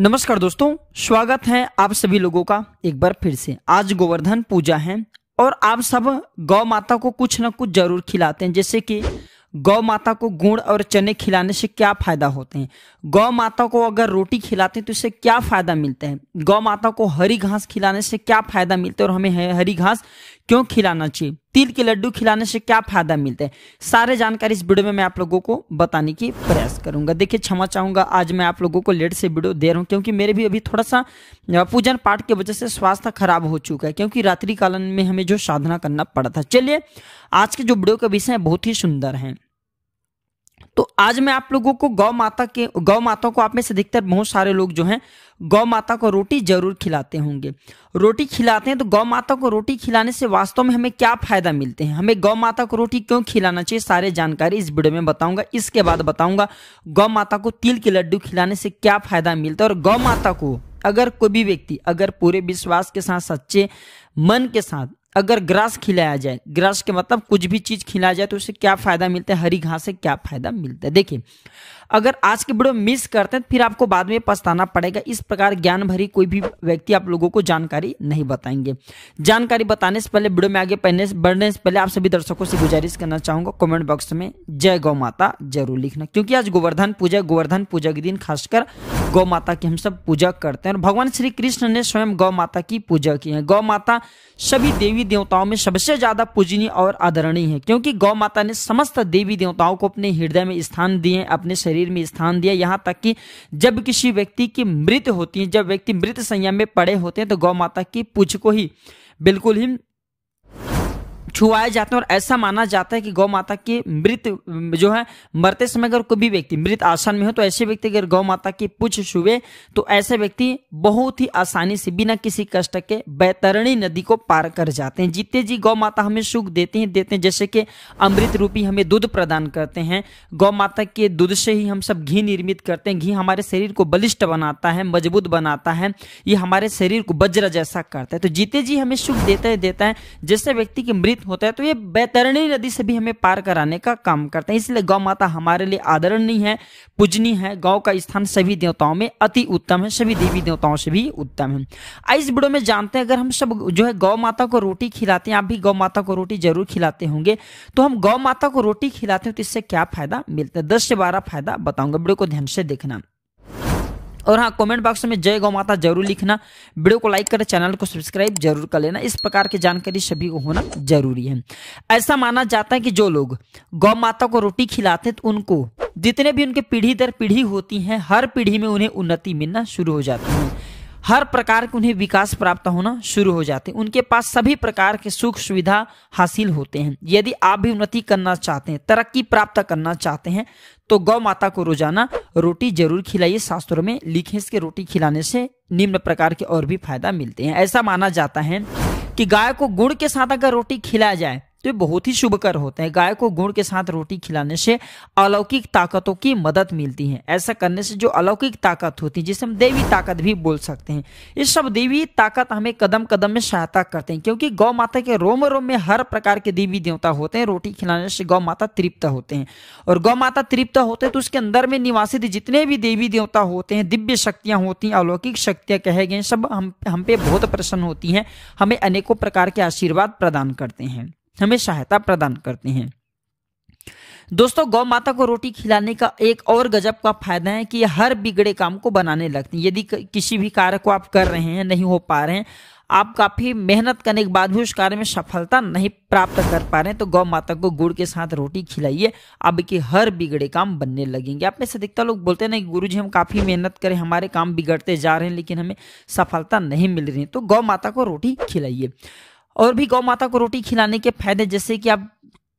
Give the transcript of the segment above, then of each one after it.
नमस्कार दोस्तों स्वागत है आप सभी लोगों का एक बार फिर से आज गोवर्धन पूजा है और आप सब गौ माता को कुछ ना कुछ जरूर खिलाते हैं जैसे कि गौ माता को गुड़ और चने खिलाने से क्या फायदा होते हैं गौ माता को अगर रोटी खिलाते हैं तो इससे क्या फायदा मिलता है गौ माता को हरी घास खिलाने से क्या फायदा मिलता है और हमें हरी घास क्यों खिलाना चाहिए तिल के लड्डू खिलाने से क्या फायदा मिलता है सारे जानकारी इस वीडियो में मैं आप लोगों को बताने की प्रयास करूंगा देखिए क्षमा चाहूंगा आज मैं आप लोगों को लेट से वीडियो दे रहा हूँ क्योंकि मेरे भी अभी थोड़ा सा पूजन पाठ की वजह से स्वास्थ्य खराब हो चुका है क्योंकि रात्रि कालन में हमें जो साधना करना पड़ा था चलिए आज के जो वीडियो का विषय बहुत ही सुंदर है तो आज मैं आप लोगों को गौ माता के गौ माता को आप में से अधिकतर बहुत सारे लोग जो हैं गौ माता को रोटी जरूर खिलाते होंगे रोटी खिलाते हैं तो गौ माता को रोटी खिलाने से वास्तव में हमें क्या फायदा मिलते हैं हमें गौ माता को रोटी क्यों खिलाना चाहिए सारे जानकारी इस वीडियो में बताऊंगा इसके बाद बताऊंगा गौ माता को तिल के लड्डू खिलाने से क्या फायदा मिलता है और गौ माता को अगर कोई भी व्यक्ति अगर पूरे विश्वास के साथ सच्चे मन के साथ अगर ग्रास खिलाया जाए ग्रास के मतलब कुछ भी चीज खिलाया जाए तो उससे क्या फायदा मिलता है हरी घास से क्या फायदा मिलता है देखिए अगर आज के वीडियो मिस करते हैं तो फिर आपको बाद में पछताना पड़ेगा इस प्रकार ज्ञान भरी कोई भी व्यक्ति आप लोगों को जानकारी नहीं बताएंगे जानकारी बताने से पहले वीडियो में आगे पहने से बढ़ने से पहले आप सभी दर्शकों से गुजारिश करना चाहूंगा कमेंट बॉक्स में जय गौ माता जरूर लिखना क्योंकि आज गोवर्धन पूजा गोवर्धन पूजा के दिन खासकर गौ माता की हम सब पूजा करते हैं और भगवान श्री कृष्ण ने स्वयं गौ माता की पूजा की है गौ माता सभी देवी देवताओं में सबसे ज्यादा पूजनीय और आदरणीय है क्योंकि गौ माता ने समस्त देवी देवताओं को अपने हृदय में स्थान दिए अपने शरीर में स्थान दिया यहाँ तक कि जब किसी व्यक्ति की मृत होती है जब व्यक्ति मृत संयम में पड़े होते हैं तो गौ माता की पूज को ही बिल्कुल ही छुआए जाते हैं और ऐसा माना जाता है कि गौ माता के मृत जो है मरते समय अगर कोई भी व्यक्ति मृत आसन में हो तो ऐसे व्यक्ति अगर गौ माता की पुछ छुए तो ऐसे व्यक्ति बहुत ही आसानी से बिना किसी कष्ट के बैतरणी नदी को पार कर जाते हैं जीते जी गौ माता हमें सुख देते हैं देते हैं जैसे कि अमृत रूपी हमें दूध प्रदान करते हैं गौ माता के दूध से ही हम सब घी निर्मित करते हैं घी हमारे शरीर को बलिष्ठ बनाता है मजबूत बनाता है ये हमारे शरीर को वज्र जैसा करता है तो जीते जी हमें सुख देता है देता है जैसे व्यक्ति की मृत होता है तो ये बैतरणी नदी से भी हमें पार कराने का काम करते हैं इसलिए गौ माता हमारे लिए आदरणीय है पूजनी है गौ का स्थान सभी देवताओं में अति उत्तम है सभी देवी देवताओं से भी उत्तम है आज इस वीडियो में जानते हैं अगर हम सब जो है गौ माता को रोटी खिलाते हैं आप भी गौ माता को रोटी जरूर खिलाते होंगे तो हम गौ माता को रोटी खिलाते हैं तो इससे क्या फायदा मिलता है दस से बारह फायदा बताऊंगा वीडियो को ध्यान से देखना और हाँ कमेंट बॉक्स में जय गौ माता जरूर लिखना वीडियो को लाइक करें चैनल को सब्सक्राइब जरूर कर लेना इस प्रकार की जानकारी सभी को होना जरूरी है ऐसा माना जाता है कि जो लोग गौ माता को रोटी खिलाते हैं तो उनको जितने भी उनके पीढ़ी दर पीढ़ी होती हैं हर पीढ़ी में उन्हें उन्नति मिलना शुरू हो जाती है हर प्रकार के उन्हें विकास प्राप्त होना शुरू हो जाते हैं उनके पास सभी प्रकार के सुख सुविधा हासिल होते हैं यदि आप भी उन्नति करना चाहते हैं तरक्की प्राप्त करना चाहते हैं तो गौ माता को रोजाना रोटी जरूर खिलाइए शास्त्रों में लिखे के रोटी खिलाने से निम्न प्रकार के और भी फायदा मिलते हैं ऐसा माना जाता है कि गाय को गुड़ के साथ अगर रोटी खिलाया जाए तो ये बहुत ही शुभकर होते हैं गाय को गुड़ के साथ रोटी खिलाने से अलौकिक ताकतों की मदद मिलती है ऐसा करने से जो अलौकिक ताकत होती है जिसे हम देवी ताकत भी बोल सकते हैं ये सब देवी ताकत हमें कदम कदम में सहायता करते हैं क्योंकि गौ माता के रोम रोम में हर प्रकार के देवी देवता होते हैं रोटी खिलाने से गौ माता तृप्त होते हैं और गौ माता तृप्त होते हैं तो उसके अंदर में निवासित जितने भी देवी देवता होते हैं दिव्य शक्तियाँ होती हैं अलौकिक शक्तियाँ कहे गए सब हम हम पे बहुत प्रसन्न होती हैं हमें अनेकों प्रकार के आशीर्वाद प्रदान करते हैं हमें सहायता प्रदान करते हैं दोस्तों गौ माता को रोटी खिलाने का एक और गजब का फायदा है कि हर बिगड़े काम को बनाने लगती है यदि किसी भी कार्य को आप कर रहे हैं नहीं हो पा रहे हैं आप काफ़ी मेहनत करने के बाद भी उस कार्य में सफलता नहीं प्राप्त कर पा रहे हैं तो गौ माता को गुड़ के साथ रोटी खिलाइए अब के हर बिगड़े काम बनने लगेंगे आप में से अधिकतर लोग बोलते हैं ना गुरु जी हम काफ़ी मेहनत करें हमारे काम बिगड़ते जा रहे हैं लेकिन हमें सफलता नहीं मिल रही तो गौ माता को रोटी खिलाइए और भी गौ माता को रोटी खिलाने के फायदे जैसे कि आप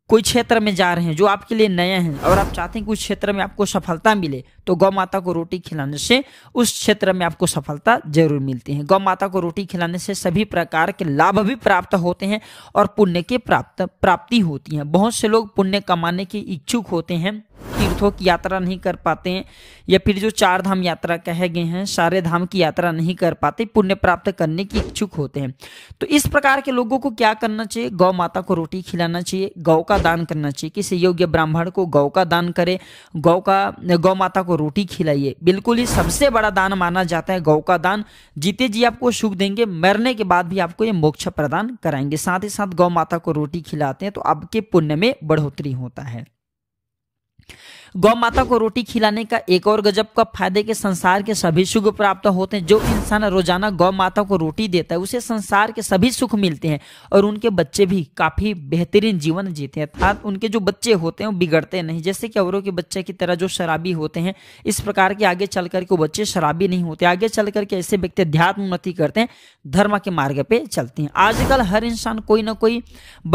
कोई क्षेत्र में जा रहे हैं जो आपके लिए नए हैं और आप चाहते हैं कि उस क्षेत्र में आपको सफलता मिले तो गौ माता को रोटी खिलाने से उस क्षेत्र में आपको सफलता जरूर मिलती है गौ माता को रोटी खिलाने से सभी प्रकार के लाभ भी प्राप्त होते हैं और पुण्य के प्राप्त प्राप्ति होती है बहुत से लोग पुण्य कमाने के इच्छुक होते हैं तीर्थों की यात्रा नहीं कर पाते हैं या फिर जो चार धाम यात्रा कहे गए हैं सारे धाम की यात्रा नहीं कर पाते पुण्य प्राप्त करने की इच्छुक होते हैं तो इस प्रकार के लोगों को क्या करना चाहिए गौ माता को रोटी खिलाना चाहिए गौ का दान करना चाहिए किसी योग्य ब्राह्मण को गौ का दान करे गौ का गौ माता को रोटी खिलाइए बिल्कुल ही सबसे बड़ा दान माना जाता है गौ का दान जीते जी आपको सुख देंगे मरने के बाद भी आपको ये मोक्ष प्रदान कराएंगे साथ ही साथ गौ माता को रोटी खिलाते हैं तो आपके पुण्य में बढ़ोतरी होता है गौ माता को रोटी खिलाने का एक और गजब का फायदे के संसार के सभी सुख प्राप्त होते हैं जो इंसान रोजाना गौ माता को रोटी देता है उसे संसार के सभी सुख मिलते हैं और उनके बच्चे भी काफी बेहतरीन जीवन जीते हैं अर्थात उनके जो बच्चे होते हैं वो बिगड़ते नहीं जैसे कि औरों के बच्चे की तरह जो शराबी होते हैं इस प्रकार के आगे चल करके वो बच्चे शराबी नहीं होते आगे चल करके ऐसे व्यक्ति अध्यात्म उन्नति करते हैं धर्म के मार्ग पे चलते हैं आजकल हर इंसान कोई ना कोई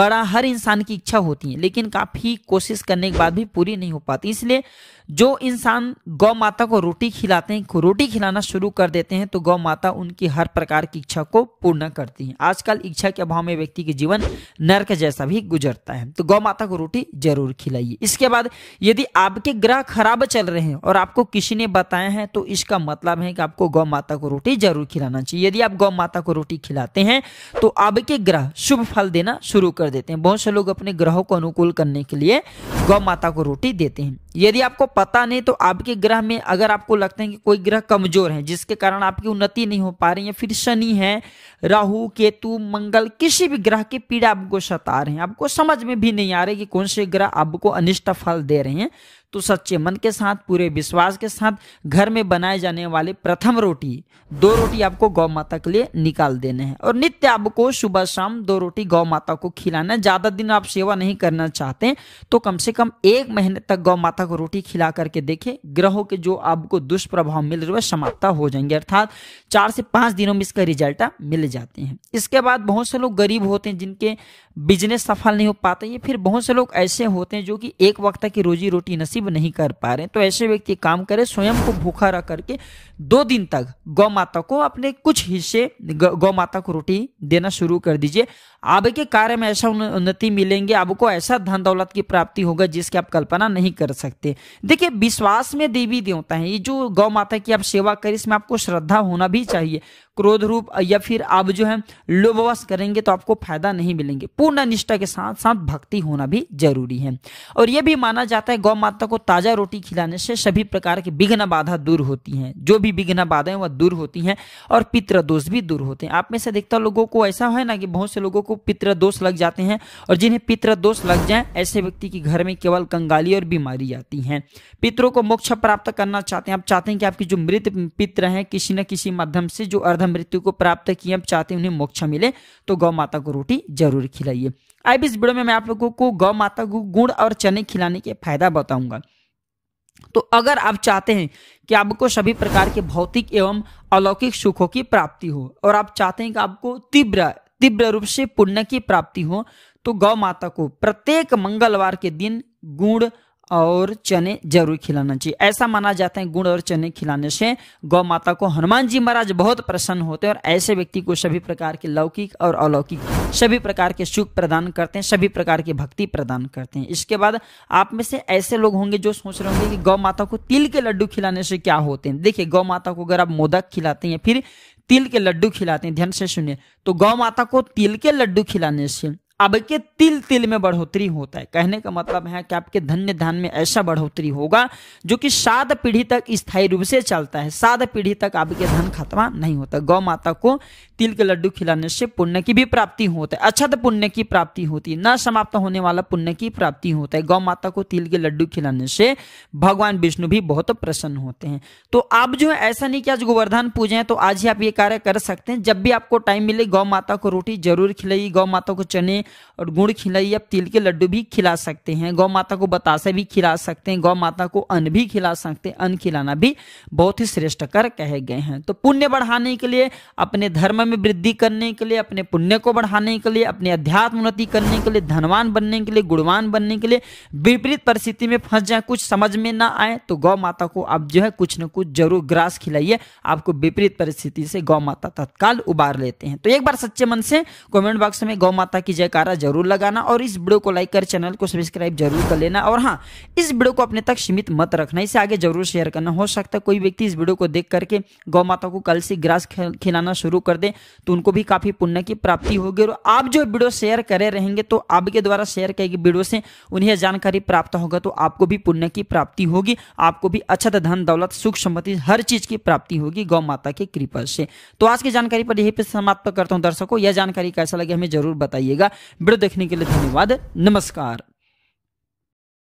बड़ा हर इंसान की इच्छा होती है लेकिन काफी कोशिश करने के बाद भी पूरी नहीं हो पाती इस इसलिए जो इंसान गौ माता को रोटी खिलाते हैं रोटी खिलाना शुरू कर देते हैं तो गौ माता उनकी हर प्रकार की इच्छा को पूर्ण करती है आजकल इच्छा के अभाव में व्यक्ति के जीवन नर्क जैसा भी गुजरता है तो गौ माता को रोटी जरूर खिलाइए इसके बाद यदि आपके ग्रह खराब चल रहे हैं और आपको किसी ने बताया है तो इसका मतलब है कि आपको गौ माता को रोटी जरूर खिलाना चाहिए यदि आप गौ माता को रोटी खिलाते हैं तो आपके ग्रह शुभ फल देना शुरू कर देते हैं बहुत से लोग अपने ग्रहों को अनुकूल करने के लिए गौ माता को रोटी देते हैं यदि आपको पता नहीं तो आपके ग्रह में अगर आपको लगते है कि कोई ग्रह कमजोर है जिसके कारण आपकी उन्नति नहीं हो पा रही है फिर शनि है राहु केतु मंगल किसी भी ग्रह की पीड़ा आपको सता रहे हैं आपको समझ में भी नहीं आ रही कि कौन से ग्रह आपको अनिष्ट फल दे रहे हैं तो सच्चे मन के साथ पूरे विश्वास के साथ घर में बनाए जाने वाले प्रथम रोटी दो रोटी आपको गौ माता के लिए निकाल देने हैं और नित्य आपको सुबह शाम दो रोटी गौ माता को खिलाना ज्यादा दिन आप सेवा नहीं करना चाहते तो कम से कम एक महीने तक गौ माता को रोटी खिला करके देखे ग्रहों के जो आपको दुष्प्रभाव मिल रहे हैं समाप्त हो जाएंगे अर्थात चार से पांच दिनों में इसका रिजल्ट मिल जाते हैं इसके बाद बहुत से लोग गरीब होते हैं जिनके बिजनेस सफल नहीं हो पाते फिर बहुत से लोग ऐसे होते हैं जो कि एक वक्त की रोजी रोटी नसीब सेव नहीं कर पा रहे तो ऐसे व्यक्ति काम करे स्वयं को भूखा रह करके दो दिन तक गौ माता को अपने कुछ हिस्से गौ माता को रोटी देना शुरू कर दीजिए आपके कार्य में ऐसा उन्नति मिलेंगे आपको ऐसा धन दौलत की प्राप्ति होगा जिसकी आप कल्पना नहीं कर सकते देखिए विश्वास में देवी देवता है ये जो गौ माता की आप सेवा करें इसमें आपको श्रद्धा होना भी चाहिए क्रोध रूप या फिर आप जो है लोभवश करेंगे तो आपको फायदा नहीं मिलेंगे पूर्ण निष्ठा के साथ साथ भक्ति होना भी जरूरी है और यह भी माना जाता है गौ माता को ताजा रोटी खिलाने से सभी प्रकार की विघ्न बाधा दूर होती है जो भी विघ्न बाधाएं वह दूर होती है और पितृदोष भी दूर होते हैं आप में से अधिकतर लोगों को ऐसा है ना कि बहुत से लोगों को पितृदोष लग जाते हैं और जिन्हें पितृदोष लग जाए ऐसे व्यक्ति के घर में केवल कंगाली और बीमारी आती है पितरों को मोक्ष प्राप्त करना चाहते हैं आप चाहते हैं कि आपकी जो मृत पित्र हैं किसी न किसी माध्यम से जो अर्ध अगर मृत्यु को प्राप्त किए चाहते हैं उन्हें मोक्ष मिले तो गौ माता को रोटी जरूर खिलाइए अब इस वीडियो में मैं आप लोगों को गौ माता को गुड़ और चने खिलाने के फायदा बताऊंगा तो अगर आप चाहते हैं कि आपको सभी प्रकार के भौतिक एवं अलौकिक सुखों की प्राप्ति हो और आप चाहते हैं कि आपको तीव्र तीव्र रूप से पुण्य की प्राप्ति हो तो गौ माता को प्रत्येक मंगलवार के दिन गुड़ और चने जरूर खिलाना चाहिए ऐसा माना जाता है गुड़ और चने खिलाने से गौ माता को हनुमान जी महाराज बहुत प्रसन्न होते हैं और ऐसे व्यक्ति को सभी प्रकार के लौकिक और अलौकिक सभी प्रकार के सुख प्रदान करते हैं सभी प्रकार की भक्ति प्रदान करते हैं इसके बाद आप में से ऐसे लोग होंगे जो सोच रहे होंगे कि गौ माता को तिल के लड्डू खिलाने से क्या होते हैं देखिए गौ माता को अगर आप मोदक खिलाते हैं फिर तिल के लड्डू खिलाते हैं ध्यान से सुनिए तो गौ माता को तिल के लड्डू खिलाने से अब के तिल तिल में बढ़ोतरी होता है कहने का मतलब है कि आपके धन्य धान में ऐसा बढ़ोतरी होगा जो कि सात पीढ़ी तक स्थायी रूप से चलता है सात पीढ़ी तक आपके धन खत्मा नहीं होता गौ माता को तिल के लड्डू खिलाने से पुण्य की भी प्राप्ति होता है अच्छा तो पुण्य की प्राप्ति होती है न समाप्त होने वाला पुण्य की प्राप्ति होता है गौ माता को तिल के लड्डू खिलाने से भगवान विष्णु भी बहुत प्रसन्न होते हैं तो आप जो है ऐसा नहीं कि आज गोवर्धन पूजे तो आज ही आप ये कार्य कर सकते हैं जब भी आपको टाइम मिले गौ माता को रोटी जरूर खिलाई गौ माता को चने और गुड़ खिलाई आप तिल के लड्डू भी खिला सकते हैं गौ माता को बतासा भी खिला सकते हैं गौ माता को अन्न भी खिला सकते हैं अन्न खिलाना भी बहुत ही श्रेष्ठ कर कहे गए हैं तो पुण्य बढ़ाने के लिए अपने धर्म में वृद्धि करने के लिए अपने पुण्य को बढ़ाने के लिए अपने अध्यात्म उन्नति करने के लिए धनवान बनने के लिए गुणवान बनने के लिए विपरीत परिस्थिति में फंस जाए कुछ समझ में ना आए तो गौ माता को आप जो है कुछ ना कुछ जरूर ग्रास खिलाइए आपको विपरीत परिस्थिति से गौ माता तत्काल उबार लेते हैं तो एक बार सच्चे मन से कमेंट बॉक्स में गौ माता की जय जयकारा जरूर लगाना और इस वीडियो को लाइक कर चैनल को सब्सक्राइब जरूर कर लेना और हाँ इस वीडियो को अपने तक सीमित मत रखना इसे आगे जरूर शेयर करना हो सकता है कोई व्यक्ति इस वीडियो को देख करके गौ माता को कल से ग्रास खिलाना शुरू कर दे तो उनको भी काफी पुण्य की प्राप्ति होगी और आप जो वीडियो शेयर करे रहेंगे तो आपके द्वारा शेयर करेगी वीडियो से उन्हें जानकारी प्राप्त होगा तो आपको भी पुण्य की प्राप्ति होगी आपको भी अक्षत अच्छा धन दौलत सुख सम्मति हर चीज की प्राप्ति होगी गौ माता की कृपा से तो आज की जानकारी पर यही समाप्त करता हूँ दर्शकों यह जानकारी कैसा लगे हमें जरूर बताइएगा वीडियो देखने के लिए धन्यवाद नमस्कार